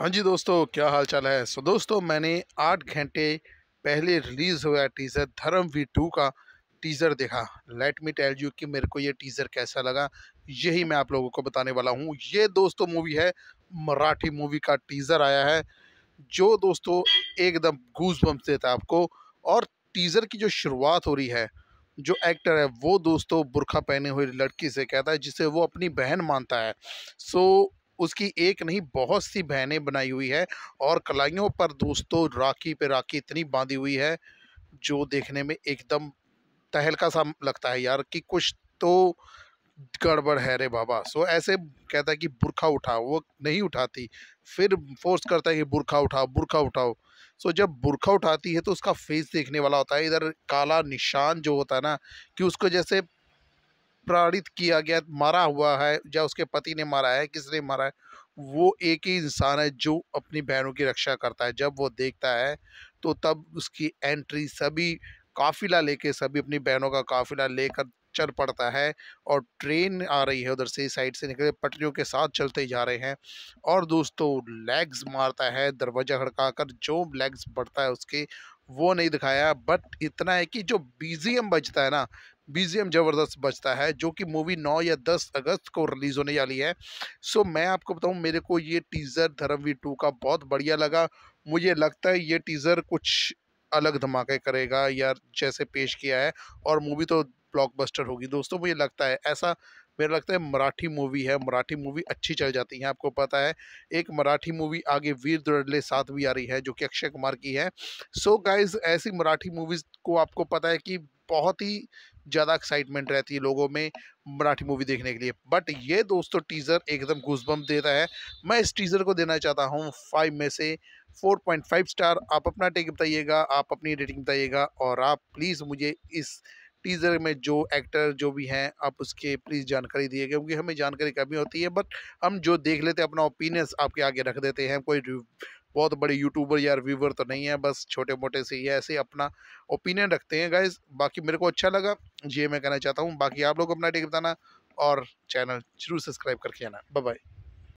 हाँ जी दोस्तों क्या हाल चाल है सो दोस्तों मैंने आठ घंटे पहले रिलीज़ हुआ टीज़र धर्म वी टू का टीज़र देखा लेट मी टेल यू कि मेरे को ये टीज़र कैसा लगा यही मैं आप लोगों को बताने वाला हूँ ये दोस्तों मूवी है मराठी मूवी का टीज़र आया है जो दोस्तों एकदम गूज बम्स देता है आपको और टीज़र की जो शुरुआत हो रही है जो एक्टर है वो दोस्तों बुरखा पहने हुए लड़की से कहता है जिसे वो अपनी बहन मानता है सो so, उसकी एक नहीं बहुत सी बहनें बनाई हुई है और कलाइयों पर दोस्तों राखी पे राखी इतनी बांधी हुई है जो देखने में एकदम तहलका सा लगता है यार कि कुछ तो गड़बड़ है रे बाबा सो ऐसे कहता है कि बुरखा उठाओ वो नहीं उठाती फिर फोर्स करता है कि बुरखा उठाओ बुरखा उठाओ सो जब बुरखा उठाती है तो उसका फेस देखने वाला होता है इधर काला निशान जो होता है ना कि उसको जैसे प्रारित किया गया मारा हुआ है या उसके पति ने मारा है किसने मारा है वो एक ही इंसान है जो अपनी बहनों की रक्षा करता है जब वो देखता है तो तब उसकी एंट्री सभी काफिला लेके सभी अपनी बहनों का काफिला लेकर चल पड़ता है और ट्रेन आ रही है उधर से साइड से निकले पटरियों के साथ चलते जा रहे हैं और दोस्तों लेग्स मारता है दरवाज़ा कर जो लेग्स बढ़ता है उसके वो नहीं दिखाया बट इतना है कि जो बीजीएम बजता है ना बीजीएम ज़बरदस्त बचता है जो कि मूवी नौ या दस अगस्त को रिलीज़ होने वाली है सो मैं आपको बताऊँ मेरे को ये टीज़र धर्मवीर टू का बहुत बढ़िया लगा मुझे लगता है ये टीज़र कुछ अलग धमाके करेगा या जैसे पेश किया है और मूवी तो ब्लॉकबस्टर होगी दोस्तों मुझे लगता है ऐसा मेरा लगता है मराठी मूवी है मराठी मूवी अच्छी चल जाती है आपको पता है एक मराठी मूवी आगे वीर दुरडले साथ भी आ रही है जो कि अक्षय कुमार की है सो so गाइज ऐसी मराठी मूवीज़ को आपको पता है कि बहुत ही ज़्यादा एक्साइटमेंट रहती है लोगों में मराठी मूवी देखने के लिए बट ये दोस्तों टीज़र एकदम घुसबम देता है मैं इस टीज़र को देना चाहता हूँ फाइव में से फोर पॉइंट फाइव स्टार आप अपना टेक बताइएगा आप अपनी रेटिंग बताइएगा और आप प्लीज़ मुझे इस टीज़र में जो एक्टर जो भी हैं आप उसके प्लीज़ जानकारी दिए क्योंकि हमें जानकारी कमी होती है बट हम जो देख लेते हैं अपना ओपिनियंस आपके आगे रख देते हैं कोई बहुत बड़े यूट्यूबर या रिव्यूवर तो नहीं है बस छोटे मोटे से ही है ऐसे अपना ओपिनियन रखते हैं गाइज बाकी मेरे को अच्छा लगा ये मैं कहना चाहता हूँ बाकी आप लोग अपना टेक बताना और चैनल जरूर सब्सक्राइब करके आना बाय